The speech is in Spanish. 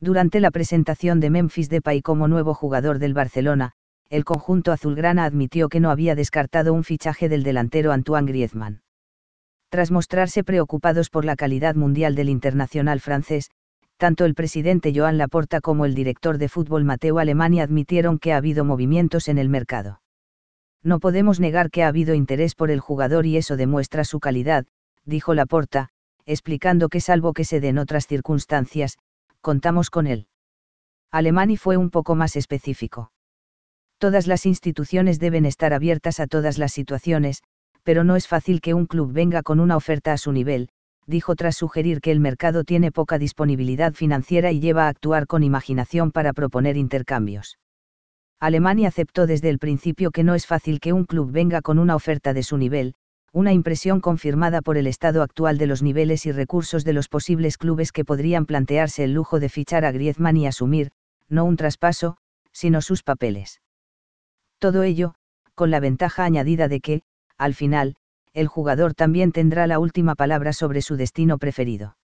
Durante la presentación de Memphis Depay como nuevo jugador del Barcelona, el conjunto azulgrana admitió que no había descartado un fichaje del delantero Antoine Griezmann. Tras mostrarse preocupados por la calidad mundial del internacional francés, tanto el presidente Joan Laporta como el director de fútbol Mateo Alemania admitieron que ha habido movimientos en el mercado. No podemos negar que ha habido interés por el jugador y eso demuestra su calidad, dijo Laporta, explicando que salvo que se den otras circunstancias, contamos con él. Alemani fue un poco más específico. Todas las instituciones deben estar abiertas a todas las situaciones, pero no es fácil que un club venga con una oferta a su nivel, dijo tras sugerir que el mercado tiene poca disponibilidad financiera y lleva a actuar con imaginación para proponer intercambios. Alemania aceptó desde el principio que no es fácil que un club venga con una oferta de su nivel, una impresión confirmada por el estado actual de los niveles y recursos de los posibles clubes que podrían plantearse el lujo de fichar a Griezmann y asumir, no un traspaso, sino sus papeles. Todo ello, con la ventaja añadida de que, al final, el jugador también tendrá la última palabra sobre su destino preferido.